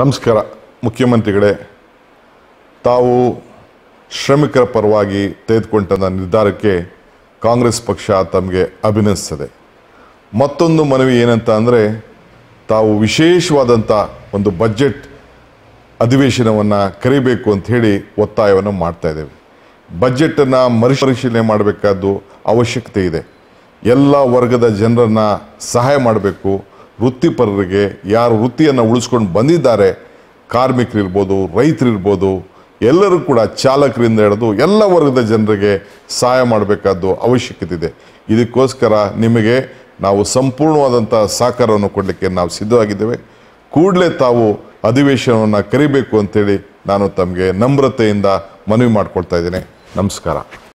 ನಮಸ್ಕಾರ ಮುಖ್ಯಮಂತ್ರಿಗಳೇ ತಾವು ಶ್ರಮಿಕರ ಪರವಾಗಿ ತೆಗೆದುಕೊಂಡ ನಿರ್ಧಾರಕ್ಕೆ ಕಾಂಗ್ರೆಸ್ ಪಕ್ಷ ತಮಗೆ ಅಭಿನಂದಿಸ್ತದೆ ಮತ್ತೊಂದು ಮನವಿ ಏನಂತ ಅಂದರೆ ತಾವು ವಿಶೇಷವಾದಂಥ ಒಂದು ಬಜೆಟ್ ಅಧಿವೇಶನವನ್ನು ಕರೀಬೇಕು ಅಂತ ಹೇಳಿ ಒತ್ತಾಯವನ್ನು ಮಾಡ್ತಾ ಇದ್ದೇವೆ ಬಜೆಟನ್ನು ಮರುಪರಿಶೀಲನೆ ಮಾಡಬೇಕಾದ್ದು ಅವಶ್ಯಕತೆ ಇದೆ ಎಲ್ಲ ವರ್ಗದ ಜನರನ್ನು ಸಹಾಯ ಮಾಡಬೇಕು ವೃತ್ತಿಪರರಿಗೆ ಯಾರು ವೃತ್ತಿಯನ್ನು ಉಳಿಸ್ಕೊಂಡು ಬಂದಿದ್ದಾರೆ ಕಾರ್ಮಿಕರಿರ್ಬೋದು ರೈತರಿರ್ಬೋದು ಎಲ್ಲರೂ ಕೂಡ ಚಾಲಕರಿಂದ ಹಿಡಿದು ಎಲ್ಲ ವರ್ಗದ ಜನರಿಗೆ ಸಹಾಯ ಮಾಡಬೇಕಾದ್ದು ಅವಶ್ಯಕತೆ ಇದೆ ಇದಕ್ಕೋಸ್ಕರ ನಿಮಗೆ ನಾವು ಸಂಪೂರ್ಣವಾದಂಥ ಸಹಕಾರವನ್ನು ಕೊಡಲಿಕ್ಕೆ ನಾವು ಸಿದ್ಧವಾಗಿದ್ದೇವೆ ಕೂಡಲೇ ತಾವು ಅಧಿವೇಶನವನ್ನು ಕರಿಬೇಕು ಅಂಥೇಳಿ ನಾನು ತಮಗೆ ನಮ್ರತೆಯಿಂದ ಮನವಿ ಮಾಡಿಕೊಡ್ತಾ ಇದ್ದೇನೆ ನಮಸ್ಕಾರ